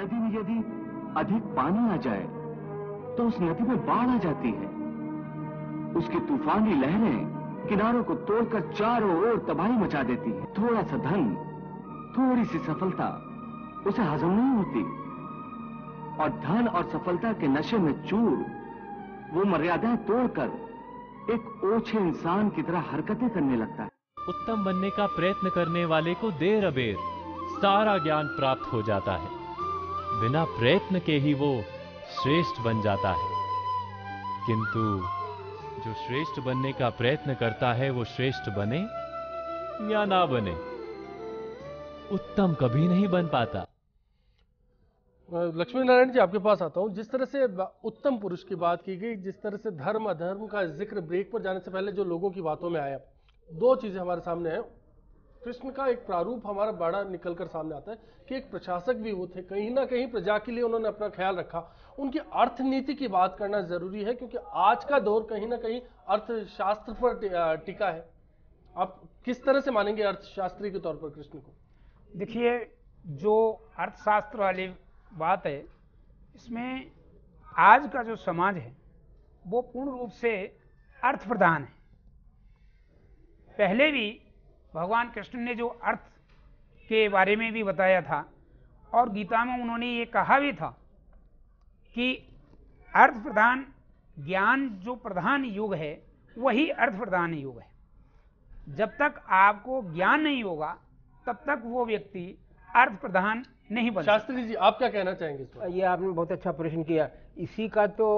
नदी में यदि अधिक पानी आ जाए तो उस नदी में बाढ़ आ जाती है उसकी तूफानी लहरें किनारों को तोड़कर चारों ओर तबाही मचा देती है थोड़ा सा धन थोड़ी सी सफलता उसे हजम नहीं होती और धन और सफलता के नशे में चूर वो मर्यादाएं तोड़कर एक ओछे इंसान की तरह हरकतें करने लगता है उत्तम बनने का प्रयत्न करने वाले को देर अबेर सारा ज्ञान प्राप्त हो जाता है बिना प्रयत्न के ही वो श्रेष्ठ बन जाता है किंतु जो श्रेष्ठ बनने का प्रयत्न करता है वो श्रेष्ठ बने या ना बने उत्तम कभी नहीं बन पाता लक्ष्मी नारायण जी आपके पास आता हूँ जिस तरह से उत्तम पुरुष की बात की गई जिस तरह से धर्म अधर्म का जिक्र ब्रेक पर जाने से पहले जो लोगों की बातों में आया दो चीज़ें हमारे सामने हैं कृष्ण का एक प्रारूप हमारा बड़ा निकल कर सामने आता है कि एक प्रशासक भी वो थे कहीं ना कहीं प्रजा के लिए उन्होंने अपना ख्याल रखा उनकी अर्थनीति की बात करना ज़रूरी है क्योंकि आज का दौर कहीं ना कहीं अर्थशास्त्र पर टिका है आप किस तरह से मानेंगे अर्थशास्त्री के तौर पर कृष्ण को देखिए जो अर्थशास्त्र वाली बात है इसमें आज का जो समाज है वो पूर्ण रूप से अर्थ प्रधान है पहले भी भगवान कृष्ण ने जो अर्थ के बारे में भी बताया था और गीता में उन्होंने ये कहा भी था कि अर्थ प्रधान ज्ञान जो प्रधान युग है वही अर्थ प्रधान युग है जब तक आपको ज्ञान नहीं होगा तब तक वो व्यक्ति अर्थ प्रधान नहीं बन शास्त्री जी आप क्या कहना चाहेंगे ये आपने बहुत अच्छा प्रश्न किया इसी का तो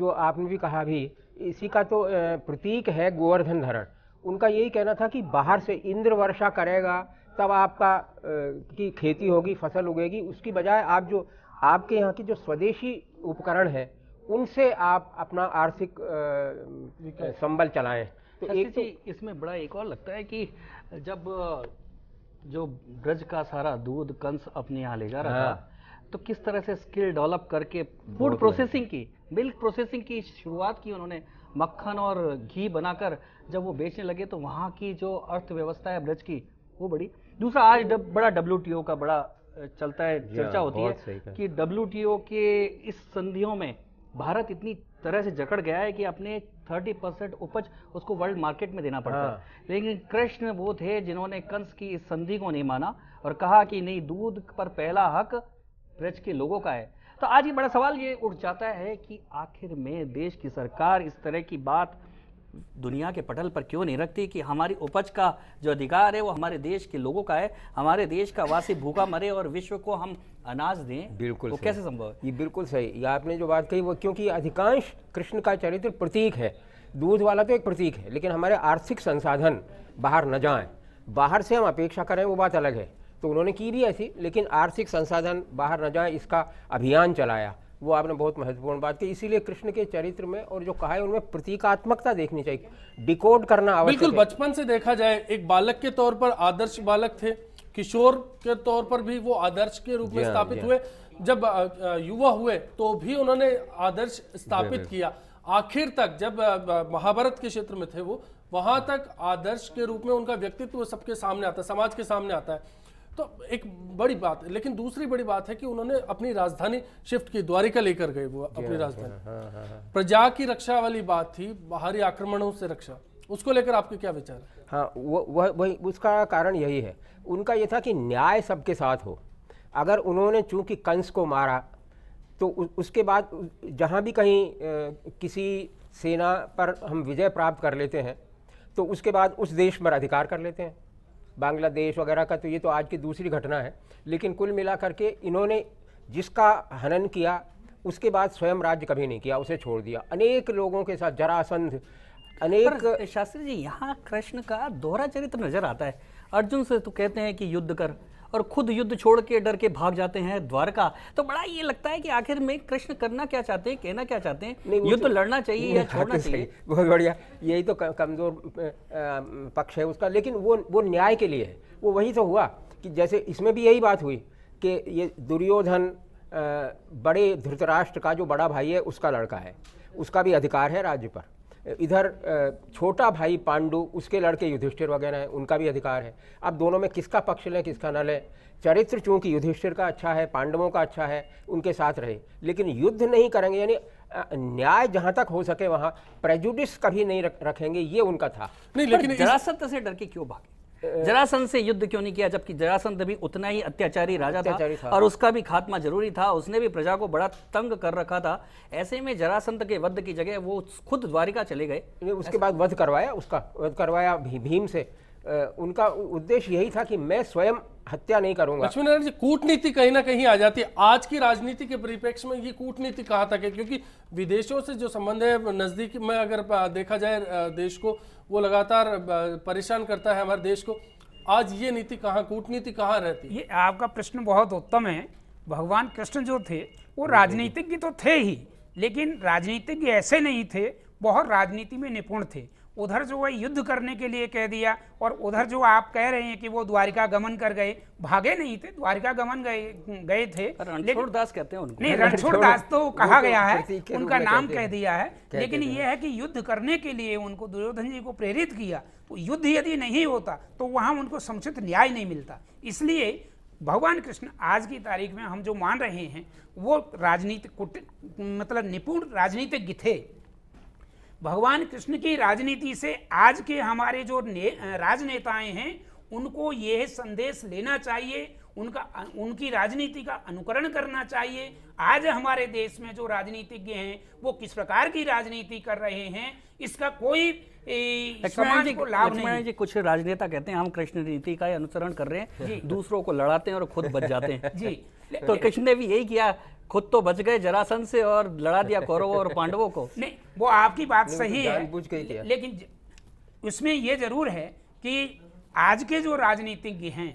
जो आपने भी कहा भी इसी का तो प्रतीक है गोवर्धन धरण उनका यही कहना था कि बाहर से इंद्र वर्षा करेगा तब आपका की खेती होगी फसल उगेगी उसकी बजाय आप जो आपके यहाँ की जो स्वदेशी उपकरण हैं उनसे आप अपना आर्थिक संबल चलाएं तो अच्छा, एक तो, इसमें बड़ा एक और लगता है कि जब जो ब्रज का सारा दूध कंस अपने यहाँ ले जा रहा था तो किस तरह से स्किल डेवलप करके फूड प्रोसेसिंग की मिल्क प्रोसेसिंग की शुरुआत की उन्होंने मक्खन और घी बनाकर जब वो बेचने लगे तो वहाँ की जो अर्थव्यवस्था है ब्रज की वो बड़ी दूसरा आज डब, बड़ा डब्ल्यू का बड़ा चलता है चर्चा हाँ, होती है कि डब्ल्यू के इस संधियों में भारत इतनी तरह से जकड़ गया है कि अपने 30 परसेंट उपज उसको वर्ल्ड मार्केट में देना पड़ता है हाँ। लेकिन कृष्ण वो थे जिन्होंने कंस की इस संधि को नहीं माना और कहा कि नहीं दूध पर पहला हक ब्रज के लोगों का है तो आज ये बड़ा सवाल ये उठ जाता है कि आखिर में देश की सरकार इस तरह की बात दुनिया के पटल पर क्यों नहीं रखती कि हमारी उपज का जो अधिकार है वो हमारे देश के लोगों का है हमारे देश का वासी भूखा मरे और विश्व को हम अनाज दें बिल्कुल वो कैसे संभव ये बिल्कुल सही ये आपने जो बात कही वो क्योंकि अधिकांश कृष्ण का चरित्र प्रतीक है दूध वाला तो एक प्रतीक है लेकिन हमारे आर्थिक संसाधन बाहर न जाएं बाहर से हम अपेक्षा करें वो बात अलग है तो उन्होंने की रही ऐसी लेकिन आर्थिक संसाधन बाहर न जाए इसका अभियान चलाया वो आपने बहुत महत्वपूर्ण बात की इसीलिए कृष्ण के चरित्र में और जो कहा है उनमें प्रतीकात्मकता देखनी चाहिए डिकोड करना आवश्यक बिल्कुल बचपन से देखा जाए एक बालक के तौर पर आदर्श बालक थे किशोर के तौर पर भी वो आदर्श के रूप में हाँ, स्थापित हाँ। हुए जब युवा हुए तो भी उन्होंने आदर्श स्थापित किया आखिर तक जब महाभारत के क्षेत्र में थे वो वहां तक आदर्श के रूप में उनका व्यक्तित्व सबके सामने आता समाज के सामने आता है तो एक बड़ी बात है लेकिन दूसरी बड़ी बात है कि उन्होंने अपनी राजधानी शिफ्ट की द्वारिका लेकर गए वो अपनी राजधानी हाँ, हाँ, हाँ। प्रजा की रक्षा वाली बात थी बाहरी आक्रमणों से रक्षा उसको लेकर आपके क्या विचार है हाँ वो वह वही उसका कारण यही है उनका ये था कि न्याय सबके साथ हो अगर उन्होंने चूंकि कंस को मारा तो उसके बाद जहाँ भी कहीं किसी सेना पर हम विजय प्राप्त कर लेते हैं तो उसके बाद उस देश पर अधिकार कर लेते हैं बांग्लादेश वगैरह का तो ये तो आज की दूसरी घटना है लेकिन कुल मिलाकर के इन्होंने जिसका हनन किया उसके बाद स्वयं राज्य कभी नहीं किया उसे छोड़ दिया अनेक लोगों के साथ जरासंध अनेक शास्त्री जी यहाँ कृष्ण का दोहरा चरित्र नजर आता है अर्जुन से तो कहते हैं कि युद्ध कर और खुद युद्ध छोड़ के डर के भाग जाते हैं द्वारका तो बड़ा ये लगता है कि आखिर में कृष्ण करना क्या चाहते हैं कहना क्या चाहते हैं युद्ध तो लड़ना चाहिए या हाँ, छोड़ना तो चाहिए बहुत बढ़िया यही तो कमजोर पक्ष है उसका लेकिन वो वो न्याय के लिए है वो वही तो हुआ कि जैसे इसमें भी यही बात हुई कि ये दुर्योधन बड़े धृतराष्ट्र का जो बड़ा भाई है उसका लड़का है उसका भी अधिकार है राज्य पर इधर छोटा भाई पांडु उसके लड़के युधिष्ठिर वगैरह हैं उनका भी अधिकार है अब दोनों में किसका पक्ष लें किसका न लें चरित्र चूंकि युधिष्ठिर का अच्छा है पांडवों का अच्छा है उनके साथ रहे लेकिन युद्ध नहीं करेंगे यानी न्याय जहाँ तक हो सके वहाँ प्रेजुडिस कभी नहीं रखेंगे ये उनका था नहीं लेकिन जरासत से डर के क्यों भागे जरासन से युद्ध क्यों नहीं किया जबकि जरासन भी उतना ही अत्याचारी राजा अत्याचारी था, था और उसका भी खात्मा जरूरी था उसने भी प्रजा को बड़ा तंग कर रखा था ऐसे में जरासंत के वध की जगह वो खुद द्वारिका चले गए उसके बाद वध करवाया उसका वध करवाया भीम से उनका उद्देश्य यही था कि मैं स्वयं हत्या नहीं करूंगा लक्ष्मी नारायण जी कूटनीति कहीं ना कहीं आ जाती है आज की राजनीति के परिप्रेक्ष्य में ये कूटनीति कहाँ तक है क्योंकि विदेशों से जो संबंध है नज़दीक में अगर देखा जाए देश को वो लगातार परेशान करता है हमारे देश को आज ये नीति कहाँ कूटनीति कहाँ रहती है ये आपका प्रश्न बहुत उत्तम है भगवान कृष्ण जो थे वो राजनीतिज्ञ तो थे ही लेकिन राजनीतिज्ञ ऐसे नहीं थे बहुत राजनीति में निपुण थे उधर जो है युद्ध करने के लिए कह दिया और उधर जो आप कह रहे हैं कि वो द्वारिका गमन कर गए भागे नहीं थे द्वारिका गमन गए गए थे रणछोड़ दास कहते हैं उनको नहीं रणछोड़ दास तो कहा तो गया है उनका नाम कह दिया है लेकिन यह है कि युद्ध करने के लिए उनको दुर्योधन जी को प्रेरित किया तो युद्ध यदि नहीं होता तो वहां उनको समुचित न्याय नहीं मिलता इसलिए भगवान कृष्ण आज की तारीख में हम जो मान रहे हैं वो राजनीति मतलब निपुण राजनीतिज्ञ थे भगवान कृष्ण की राजनीति से आज के हमारे जो राजनेताएं हैं उनको यह संदेश लेना चाहिए उनका उनकी राजनीति का अनुकरण करना चाहिए आज हमारे देश में जो राजनीतिज्ञ हैं वो किस प्रकार की राजनीति कर रहे हैं इसका कोई समाज को लाभ नहीं जी कुछ राजनेता कहते हैं हम कृष्ण नीति का अनुसरण कर रहे हैं दूसरों को लड़ाते हैं और खुद बच जाते हैं जी तो कृष्ण ने भी यही किया खुद तो बच गए जरासन से और लड़ा दिया कौरवों और पांडवों को नहीं वो आपकी बात सही है लेकिन उसमें ये जरूर है कि आज के जो राजनीतिज्ञ हैं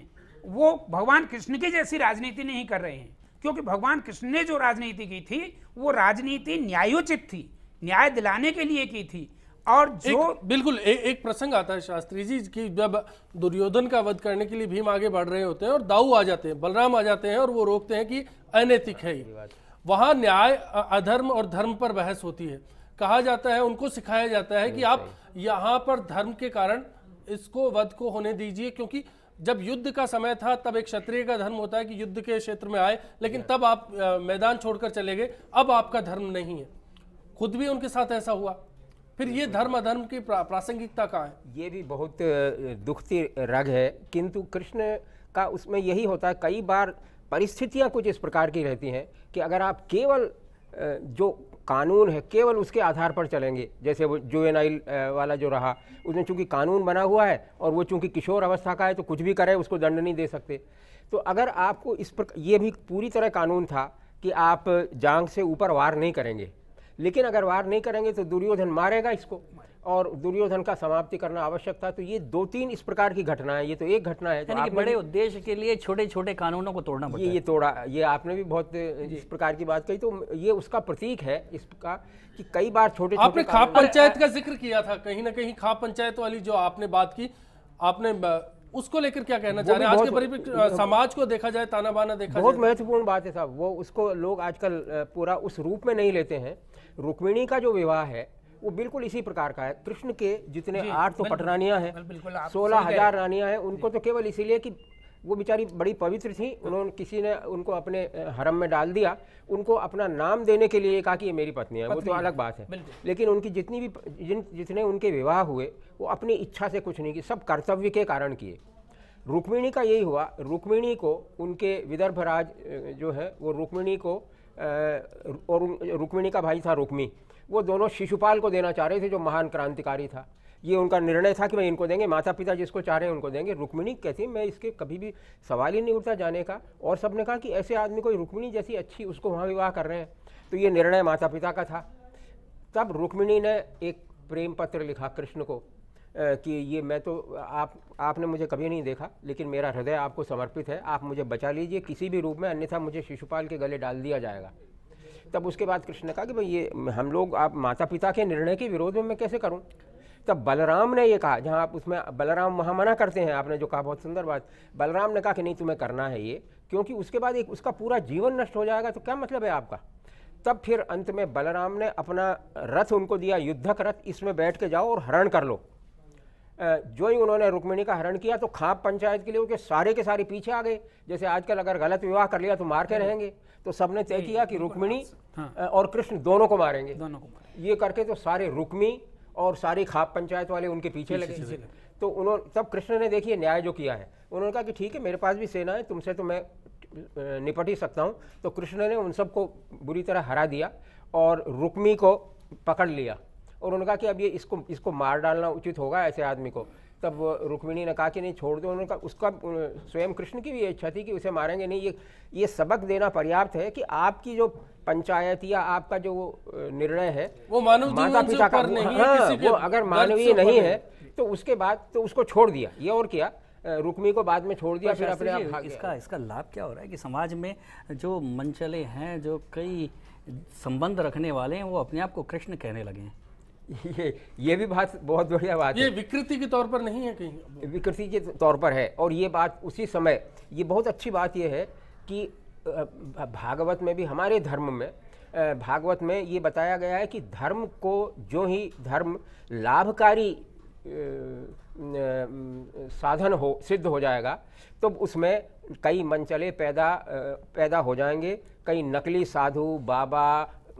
वो भगवान कृष्ण की जैसी राजनीति नहीं कर रहे हैं क्योंकि भगवान कृष्ण ने जो राजनीति की थी वो राजनीति न्यायोचित थी न्याय दिलाने के लिए की थी और जो एक, बिल्कुल ए, एक प्रसंग आता है शास्त्री जी की जब दुर्योधन का वध करने के लिए भीम आगे बढ़ रहे होते हैं और दाऊ आ जाते हैं बलराम आ जाते हैं और वो रोकते हैं कि अनैतिक है वहां न्याय अधर्म और धर्म पर बहस होती है कहा जाता है उनको सिखाया जाता है कि आप यहाँ पर धर्म के कारण इसको वध को होने दीजिए क्योंकि जब युद्ध का समय था तब एक क्षत्रिय का धर्म होता है कि युद्ध के क्षेत्र में आए लेकिन तब आप मैदान छोड़कर चले गए अब आपका धर्म नहीं है खुद भी उनके साथ ऐसा हुआ फिर ये धर्म अधर्म की प्रासंगिकता कहाँ है ये भी बहुत दुखती रग है किंतु कृष्ण का उसमें यही होता है कई बार परिस्थितियाँ कुछ इस प्रकार की रहती हैं कि अगर आप केवल जो कानून है केवल उसके आधार पर चलेंगे जैसे वो जो एन आई वाला जो रहा उसमें चूंकि कानून बना हुआ है और वो चूंकि किशोर अवस्था का है तो कुछ भी करे उसको दंड नहीं दे सकते तो अगर आपको इस पर ये भी पूरी तरह कानून था कि आप जांग से ऊपर वार नहीं करेंगे लेकिन अगर वार नहीं करेंगे तो दुर्योधन मारेगा इसको और दुर्योधन का समाप्ति करना आवश्यक था तो ये दो तीन इस प्रकार की घटना है ये तो एक घटना है तो कि बड़े उद्देश्य के लिए छोटे छोटे कानूनों को तोड़ना ये ये तोड़ा ये आपने भी बहुत इस प्रकार की बात कही तो ये उसका प्रतीक है इसका कि कई बार छोटे आपने खाप पंचायत का जिक्र किया था कहीं ना कहीं खाप पंचायत वाली जो आपने बात की आपने उसको लेकर क्या कहना चाह रहे हैं आज के परिप्रेक्ष्य समाज को देखा जाए ताना बाना देखा बहुत महत्वपूर्ण बात है साहब वो उसको लोग आजकल पूरा उस रूप में नहीं लेते हैं रुक्मिणी का जो विवाह है वो बिल्कुल इसी प्रकार का है कृष्ण के जितने आठ तो पटरानियां हैं सोलह हजार रानियां हैं उनको तो केवल इसीलिए कि वो बेचारी बड़ी पवित्र थी उन्होंने किसी ने उनको अपने हरम में डाल दिया उनको अपना नाम देने के लिए कहा कि ये मेरी पत्नी है पत्नी वो तो अलग बात है लेकिन उनकी जितनी भी जिन जितने उनके विवाह हुए वो अपनी इच्छा से कुछ नहीं की सब कर्तव्य के कारण किए रुक्मिणी का यही हुआ रुक्मिणी को उनके विदर्भ राज जो है वो रुक्मिणी को और रुक्मिणी का भाई था रुक्मी वो दोनों शिशुपाल को देना चाह रहे थे जो महान क्रांतिकारी था ये उनका निर्णय था कि भाई इनको देंगे माता पिता जिसको चाह रहे हैं उनको देंगे रुक्मिणी कहती मैं इसके कभी भी सवाल ही नहीं उठता जाने का और सब ने कहा कि ऐसे आदमी कोई रुक्मिणी जैसी अच्छी उसको वहाँ विवाह कर रहे हैं तो ये निर्णय माता पिता का था तब रुक्मिणी ने एक प्रेम पत्र लिखा कृष्ण को कि ये मैं तो आप आपने मुझे कभी नहीं देखा लेकिन मेरा हृदय आपको समर्पित है आप मुझे बचा लीजिए किसी भी रूप में अन्यथा मुझे शिशुपाल के गले डाल दिया जाएगा तब उसके बाद कृष्ण ने कहा कि भाई ये हम लोग आप माता पिता के निर्णय के विरोध में मैं कैसे करूँ तब बलराम ने ये कहा जहाँ आप उसमें बलराम वहाँ मना करते हैं आपने जो कहा बहुत सुंदर बात बलराम ने कहा कि नहीं तुम्हें करना है ये क्योंकि उसके बाद एक उसका पूरा जीवन नष्ट हो जाएगा तो क्या मतलब है आपका तब फिर अंत में बलराम ने अपना रथ उनको दिया युद्धक रथ इसमें बैठ के जाओ और हरण कर लो जो ही उन्होंने रुक्मिणी का हरण किया तो खाप पंचायत के लिए उनके सारे के सारे पीछे आ गए जैसे आजकल अगर गलत विवाह कर लिया तो मार के रहेंगे तो सबने तय किया कि रुक्मिणी हाँ। और कृष्ण दोनों को मारेंगे दोनों को ये करके तो सारे रुक्मी और सारी खाप पंचायत वाले उनके पीछे लगे तो उन्होंने तब कृष्ण ने देखिए न्याय जो किया है उन्होंने कहा कि ठीक है मेरे पास भी सेना है तुमसे तो मैं निपट ही सकता हूँ तो कृष्ण ने उन सबको बुरी तरह हरा दिया और रुक्मी को पकड़ लिया और उन्होंने कहा कि अब ये इसको इसको मार डालना उचित होगा ऐसे आदमी को तब रुक्मिणी ने कहा कि नहीं छोड़ दो उन्होंने कहा उसका स्वयं कृष्ण की भी इच्छा थी कि उसे मारेंगे नहीं ये ये सबक देना पर्याप्त है कि आपकी जो पंचायत या आपका जो निर्णय है वो मानव माता पिता का नहीं हाँ, वो अगर मानवीय नहीं है तो उसके बाद तो उसको छोड़ दिया ये और क्या रुक्मी को बाद में छोड़ दिया फिर अपने आप इसका इसका लाभ क्या हो रहा है कि समाज में जो मंचले हैं जो कई संबंध रखने वाले हैं वो अपने आप को कृष्ण कहने लगे हैं ये ये भी बात बहुत बढ़िया बात ये विकृति के तौर पर नहीं है कहीं विकृति के तौर पर है और ये बात उसी समय ये बहुत अच्छी बात यह है कि भागवत में भी हमारे धर्म में भागवत में ये बताया गया है कि धर्म को जो ही धर्म लाभकारी साधन हो सिद्ध हो जाएगा तो उसमें कई मनचले पैदा पैदा हो जाएंगे कई नकली साधु बाबा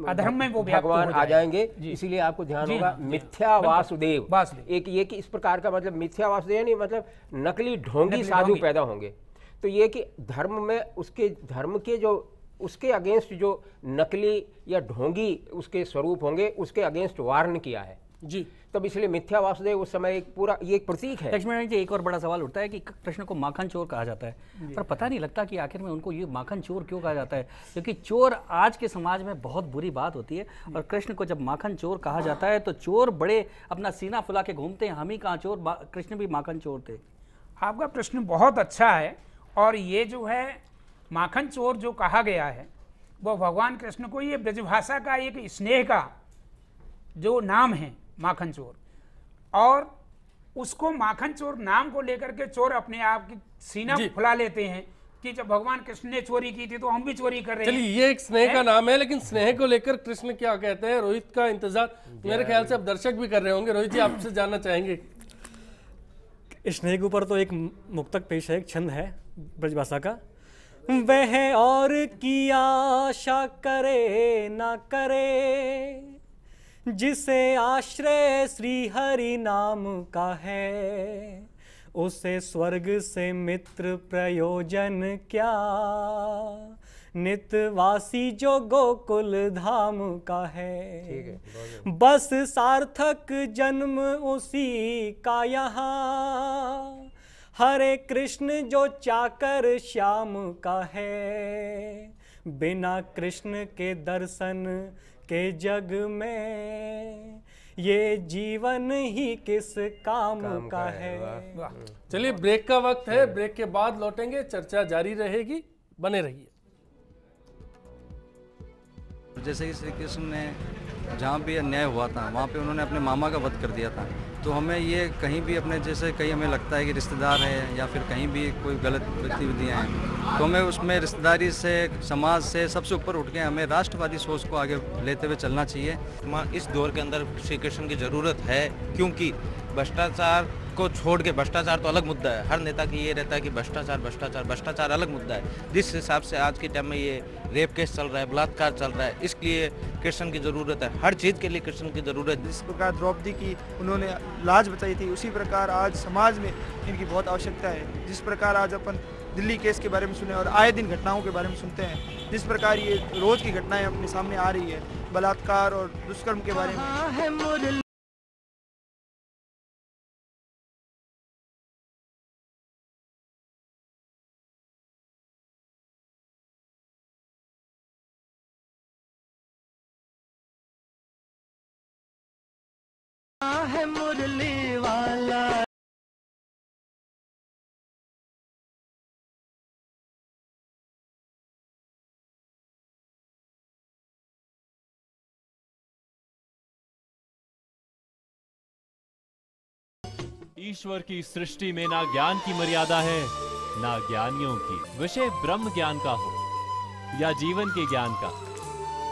मतलब अधर्म में वो तो भगवान आ जाएंगे इसीलिए आपको ध्यान होगा मिथ्या वासुदेव एक ये कि इस प्रकार का मतलब मिथ्या वासुदेव नहीं मतलब नकली ढोंगी साधु पैदा होंगे तो ये कि धर्म में उसके धर्म के जो उसके अगेंस्ट जो नकली या ढोंगी उसके स्वरूप होंगे उसके अगेंस्ट वार्न किया है जी तब इसलिए मिथ्या वासुदेव उस समय एक पूरा ये एक प्रतीक है लक्ष्मण जी एक और बड़ा सवाल उठता है कि कृष्ण को माखन चोर कहा जाता है पर पता नहीं लगता कि आखिर में उनको ये माखन चोर क्यों कहा जाता है क्योंकि चोर आज के समाज में बहुत बुरी बात होती है और कृष्ण को जब माखन चोर कहा जाता है तो चोर बड़े अपना सीना फुला के घूमते हैं हम ही कहाँ चोर कृष्ण भी माखन चोर थे आपका प्रश्न बहुत अच्छा है और ये जो है माखन चोर जो कहा गया है वो भगवान कृष्ण को ये ब्रजभाषा का एक स्नेह का जो नाम है माखन चोर और उसको माखन चोर नाम को लेकर के चोर अपने आप की सीना फुला लेते हैं कि जब भगवान कृष्ण ने चोरी की थी तो हम भी चोरी कर रहे हैं ये एक स्नेह का नाम है लेकिन स्नेह को लेकर कृष्ण क्या कहते हैं रोहित का इंतजार मेरे ख्याल से अब दर्शक भी कर रहे होंगे रोहित जी आपसे जानना चाहेंगे स्नेह के ऊपर तो एक मुक्तक पेश है एक छंद है ब्रजभाषा का वह और की आशा करे ना करे जिसे आश्रय श्री हरि नाम का है उसे स्वर्ग से मित्र प्रयोजन क्या नितवासी जो गोकुल धाम का है, है बस सार्थक जन्म उसी का यहाँ हरे कृष्ण जो चाकर श्याम का है बिना कृष्ण के दर्शन के जग में ये जीवन ही किस काम, काम का, है, है। हम्म। चलिए ब्रेक का वक्त है ब्रेक के बाद लौटेंगे चर्चा जारी रहेगी बने रहिए जैसे कि श्री कृष्ण ने जहाँ भी अन्याय हुआ था वहाँ पे उन्होंने अपने मामा का वध कर दिया था तो हमें ये कहीं भी अपने जैसे कहीं हमें लगता है कि रिश्तेदार हैं या फिर कहीं भी कोई गलत गतिविधियाँ हैं तो हमें उसमें रिश्तेदारी से समाज से सबसे ऊपर उठ के हमें राष्ट्रवादी सोच को आगे लेते हुए चलना चाहिए इस दौर के अंदर श्री कृष्ण की ज़रूरत है क्योंकि भ्रष्टाचार को छोड़ के भ्रष्टाचार तो अलग मुद्दा है हर नेता की ये रहता है कि भ्रष्टाचार भ्रष्टाचार भ्रष्टाचार अलग मुद्दा है जिस हिसाब से आज के टाइम में ये रेप केस चल रहा है बलात्कार चल रहा है इसलिए कृष्ण की ज़रूरत है हर चीज़ के लिए कृष्ण की ज़रूरत है जिस प्रकार द्रौपदी की उन्होंने लाज बचाई थी उसी प्रकार आज समाज में इनकी बहुत आवश्यकता है जिस प्रकार आज अपन दिल्ली केस के बारे में सुने और आए दिन घटनाओं के बारे में सुनते हैं जिस प्रकार ये रोज़ की घटनाएं अपने सामने आ रही है बलात्कार और दुष्कर्म के बारे में ईश्वर की सृष्टि में ना ज्ञान की मर्यादा है ना ज्ञानियों की विषय ब्रह्म ज्ञान का हो या जीवन के ज्ञान का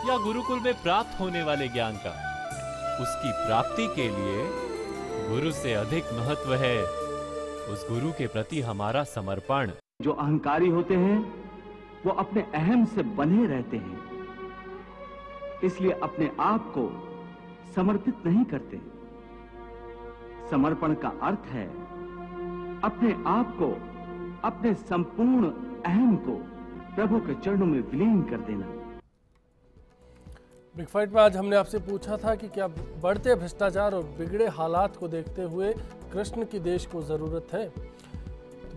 या गुरुकुल में प्राप्त होने वाले ज्ञान का उसकी प्राप्ति के लिए गुरु से अधिक महत्व है उस गुरु के प्रति हमारा समर्पण जो अहंकारी होते हैं वो अपने अहम से बने रहते हैं इसलिए अपने आप को समर्पित नहीं करते हैं समर्पण का अर्थ है अपने आप को अपने संपूर्ण अहम को प्रभु के चरणों में विलीन कर देना बिग फाइट में आज हमने आपसे पूछा था कि क्या बढ़ते भ्रष्टाचार और बिगड़े हालात को देखते हुए कृष्ण की देश को ज़रूरत है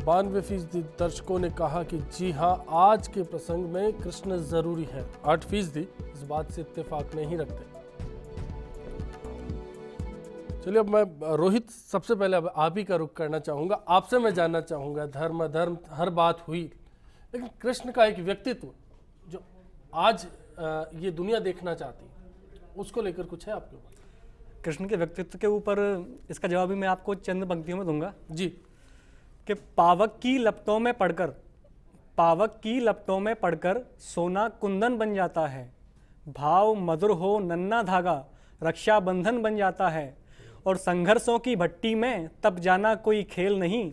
बानवे फीसदी दर्शकों ने कहा कि जी हाँ आज के प्रसंग में कृष्ण ज़रूरी है आठ फीसदी इस बात से इत्तेफाक नहीं रखते चलिए अब मैं रोहित सबसे पहले अब आप ही का रुख करना चाहूँगा आपसे मैं जानना चाहूँगा धर्म धर्म हर बात हुई लेकिन कृष्ण का एक व्यक्तित्व जो आज ये दुनिया देखना चाहती उसको लेकर कुछ है आपके ऊपर कृष्ण के व्यक्तित्व के ऊपर इसका जवाब भी मैं आपको चंद पंक्तियों में दूंगा जी कि पावक की लपटों में पढ़कर पावक की लपटों में पढ़कर सोना कुंदन बन जाता है भाव मधुर हो नन्ना धागा रक्षाबंधन बन जाता है और संघर्षों की भट्टी में तप जाना कोई खेल नहीं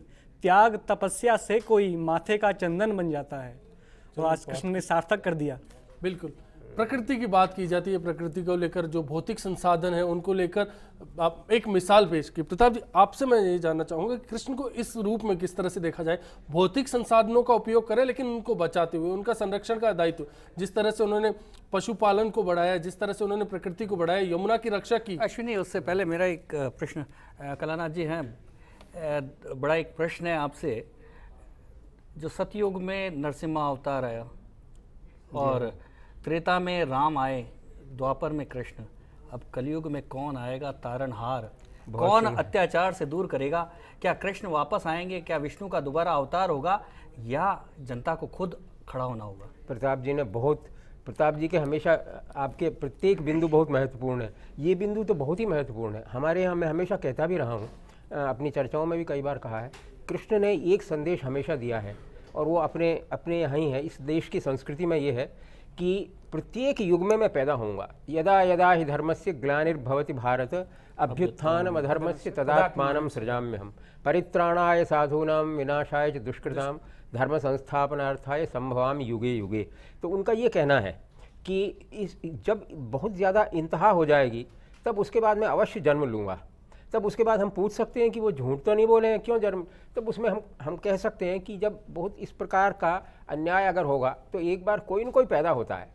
त्याग तपस्या से कोई माथे का चंदन बन जाता है तो आज कृष्ण ने सार्थक कर दिया बिल्कुल प्रकृति की बात की जाती है प्रकृति को लेकर जो भौतिक संसाधन है उनको लेकर आप एक मिसाल पेश की प्रताप जी आपसे मैं ये जानना चाहूंगा कि कृष्ण को इस रूप में किस तरह से देखा जाए भौतिक संसाधनों का उपयोग करें लेकिन उनको बचाते हुए उनका संरक्षण का दायित्व जिस तरह से उन्होंने पशुपालन को बढ़ाया जिस तरह से उन्होंने प्रकृति को बढ़ाया यमुना की रक्षा की अश्विनी उससे पहले मेरा एक प्रश्न कलानाथ जी हैं बड़ा एक प्रश्न है आपसे जो सतयुग में नरसिम्हा अवतार आया और त्रेता में राम आए द्वापर में कृष्ण अब कलयुग में कौन आएगा तारणहार कौन अत्याचार से दूर करेगा क्या कृष्ण वापस आएंगे क्या विष्णु का दोबारा अवतार होगा या जनता को खुद खड़ा होना होगा प्रताप जी ने बहुत प्रताप जी के हमेशा आपके प्रत्येक बिंदु बहुत महत्वपूर्ण है ये बिंदु तो बहुत ही महत्वपूर्ण है हमारे यहाँ मैं हमेशा कहता भी रहा हूँ अपनी चर्चाओं में भी कई बार कहा है कृष्ण ने एक संदेश हमेशा दिया है और वो अपने अपने यहाँ ही है इस देश की संस्कृति में ये है कि प्रत्येक युग में मैं पैदा होऊंगा यदा यदा ही धर्म से ग्लानिर्भवति भारत अभ्युत्थान अधर्म से तदात्मान सृजाम्य हम परित्राणाय साधूना विनाशाय च धर्म संस्थापनार्थाय संभवाम युगे युगे तो उनका ये कहना है कि इस जब बहुत ज़्यादा इंतहा हो जाएगी तब उसके बाद मैं अवश्य जन्म लूँगा तब उसके बाद हम पूछ सकते हैं कि वो झूठ तो नहीं बोले हैं क्यों जर्म तब उसमें हम हम कह सकते हैं कि जब बहुत इस प्रकार का अन्याय अगर होगा तो एक बार कोई ना कोई पैदा होता है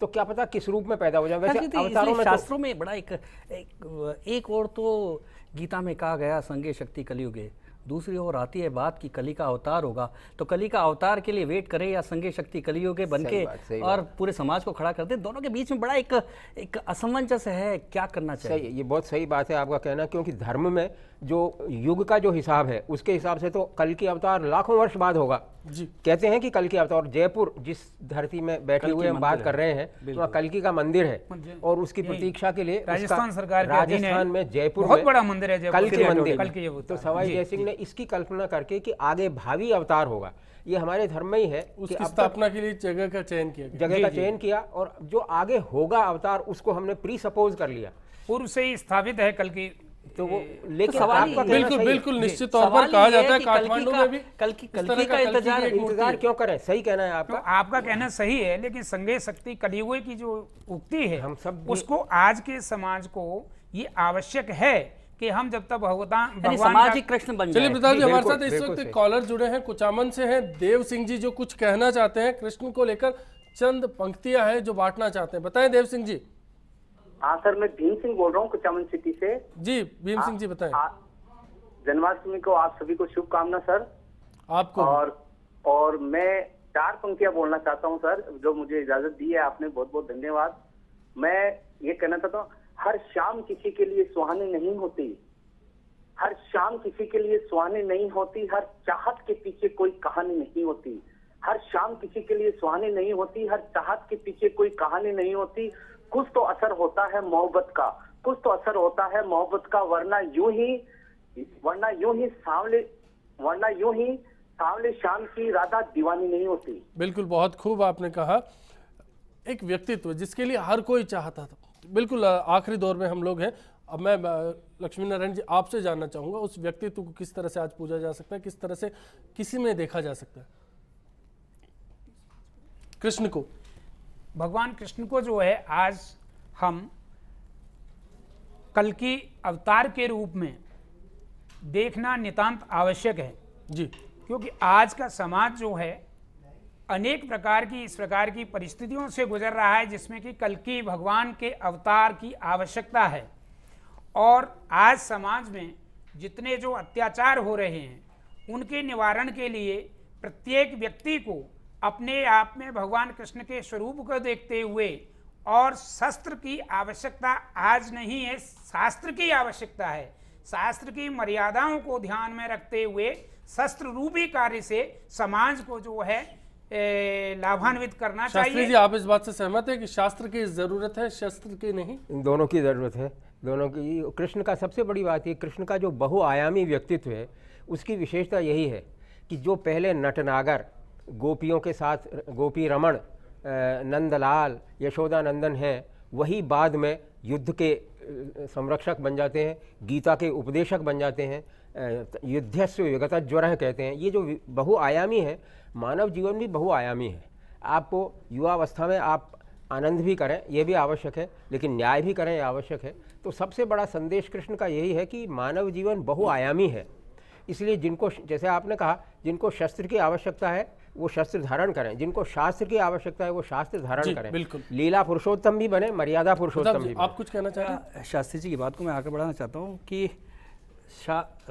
तो क्या पता किस रूप में पैदा हो जाए वैसे अवतारों में तो शास्त्रों तो, में बड़ा एक, एक एक और तो गीता में कहा गया संगे शक्ति कलयुगे दूसरी ओर आती है बात कि कली का अवतार होगा तो कली का अवतार के लिए वेट करें या संगे शक्ति कलियों के बन के और पूरे समाज को खड़ा कर दे दोनों के बीच में बड़ा एक एक असमंजस है क्या करना चाहिए ये बहुत सही बात है आपका कहना क्योंकि धर्म में जो युग का जो हिसाब है उसके हिसाब से तो कल की अवतार लाखों वर्ष बाद होगा जी कहते हैं कि कल की अवतार जयपुर जिस धरती में बैठे हुए हम बात कर रहे हैं तो वहाँ कल की का मंदिर है और उसकी प्रतीक्षा के लिए राजस्थान सरकार राजस्थान में जयपुर बहुत बड़ा मंदिर है कल के मंदिर तो सवाई जय सिंह ने में इसकी कल्पना करके कि आगे भावी अवतार होगा ये हमारे धर्म में ही है उसकी कि स्थापना के लिए जगह का चयन किया जगह का चयन किया और जो आगे होगा अवतार उसको हमने प्री सपोज कर लिया पूर्व से ही स्थापित है कल की तो वो तो लेकिन तो सवाल आपका बिल्कुल बिल्कुल निश्चित तौर पर कहा जाता है काठमांडू में भी कल की कल का इंतजार इंतजार क्यों करें सही कहना है आपका तो आपका कहना सही है लेकिन संगे शक्ति कलियुगे की जो उक्ति है हम सब उसको आज के समाज को ये आवश्यक है कि हम जब तक भगवान समाज ही कृष्ण बन चलिए बता दी हमारे साथ इस वक्त कॉलर जुड़े हैं कुचामन से हैं देव सिंह जी जो कुछ कहना चाहते हैं कृष्ण को लेकर चंद पंक्तियां हैं जो बांटना चाहते हैं बताएं देव सिंह जी हाँ सर मैं भीम सिंह बोल रहा हूँ कुचामन सिटी से जी भीम सिंह जी बताए जन्माष्टमी को आप सभी को शुभकामना सर आपको और और मैं चार पंक्तियां बोलना चाहता हूँ सर जो मुझे इजाजत दी है आपने बहुत बहुत धन्यवाद मैं ये कहना चाहता हूँ हर शाम किसी के लिए सुहानी नहीं होती हर शाम किसी के लिए सुहानी नहीं होती हर चाहत के पीछे कोई कहानी नहीं होती हर शाम किसी के लिए सुहानी नहीं होती हर चाहत के पीछे कोई कहानी नहीं होती कुछ तो असर होता है मोहब्बत का कुछ तो असर होता है मोहब्बत का वरना यूं ही वरना यूं ही सांवले वरना यूं ही सांवले शाम की राधा दीवानी नहीं होती बिल्कुल बहुत खूब आपने कहा एक व्यक्तित्व जिसके लिए हर कोई चाहता था बिल्कुल आखिरी दौर में हम लोग हैं अब मैं लक्ष्मी नारायण जी आपसे जानना चाहूँगा उस व्यक्तित्व को किस तरह से आज पूजा जा सकता है किस तरह से किसी में देखा जा सकता है कृष्ण को भगवान कृष्ण को जो है आज हम कल की अवतार के रूप में देखना नितांत आवश्यक है जी क्योंकि आज का समाज जो है अनेक प्रकार की इस प्रकार की परिस्थितियों से गुजर रहा है जिसमें कि कल की भगवान के अवतार की आवश्यकता है और आज समाज में जितने जो अत्याचार हो रहे हैं उनके निवारण के लिए प्रत्येक व्यक्ति को अपने आप में भगवान कृष्ण के स्वरूप को देखते हुए और शस्त्र की आवश्यकता आज नहीं है शास्त्र की आवश्यकता है शास्त्र की मर्यादाओं को ध्यान में रखते हुए शस्त्र रूपी कार्य से समाज को जो है लाभान्वित करना चाहिए जी आप इस बात से सहमत है कि शास्त्र की जरूरत है शस्त्र की नहीं इन दोनों की जरूरत है दोनों की कृष्ण का सबसे बड़ी बात है कृष्ण का जो बहुआयामी व्यक्तित्व है उसकी विशेषता यही है कि जो पहले नटनागर गोपियों के साथ गोपी रमण नंदलाल यशोदा नंदन हैं वही बाद में युद्ध के संरक्षक बन जाते हैं गीता के उपदेशक बन जाते हैं युद्धस्व युगता ज्वर कहते हैं ये जो बहुआयामी है मानव जीवन भी बहुआयामी है आपको युवावस्था में आप आनंद भी करें ये भी आवश्यक है लेकिन न्याय भी करें यह आवश्यक है तो सबसे बड़ा संदेश कृष्ण का यही है कि मानव जीवन बहुआयामी है इसलिए जिनको जैसे आपने कहा जिनको शस्त्र की आवश्यकता है वो शस्त्र धारण करें जिनको शास्त्र की आवश्यकता है वो शास्त्र धारण करें बिल्कुल लीला पुरुषोत्तम भी बने मर्यादा पुरुषोत्तम भी आप कुछ कहना चाहें शास्त्री जी की बात को मैं आगे बढ़ाना चाहता हूँ कि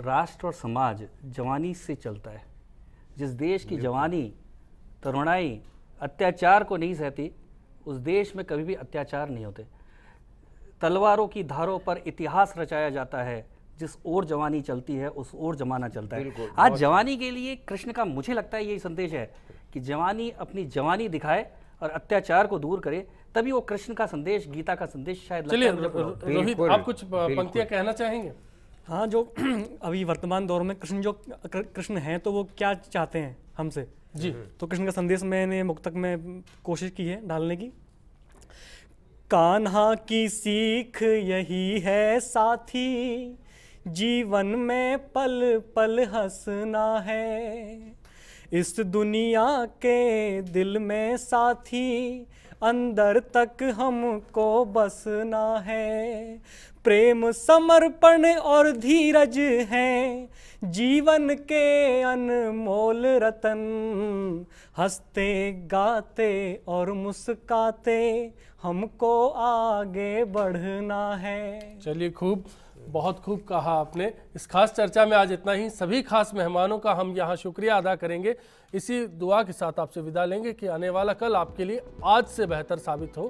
राष्ट्र और समाज जवानी से चलता है जिस देश की जवानी तरुणाई अत्याचार को नहीं सहती उस देश में कभी भी अत्याचार नहीं होते तलवारों की धारों पर इतिहास रचाया जाता है जिस ओर जवानी चलती है उस ओर जमाना चलता है आज जवानी के लिए कृष्ण का मुझे लगता है यही संदेश है कि जवानी अपनी जवानी दिखाए और अत्याचार को दूर करे तभी वो कृष्ण का संदेश गीता का संदेश शायद चलिए रोहित आप कुछ पंक्तियां कहना चाहेंगे हाँ जो अभी वर्तमान दौर में कृष्ण जो कृष्ण हैं तो वो क्या चाहते हैं हमसे जी तो कृष्ण का संदेश मैंने मुक्तक में कोशिश की है डालने की कान्हा की सीख यही है साथी जीवन में पल पल हंसना है इस दुनिया के दिल में साथी अंदर तक हमको बसना है प्रेम समर्पण और धीरज है जीवन के अनमोल रतन हंसते गाते और मुस्काते हमको आगे बढ़ना है चलिए खूब बहुत खूब कहा आपने इस खास चर्चा में आज इतना ही सभी खास मेहमानों का हम यहाँ शुक्रिया अदा करेंगे इसी दुआ के साथ आपसे विदा लेंगे कि आने वाला कल आपके लिए आज से बेहतर साबित हो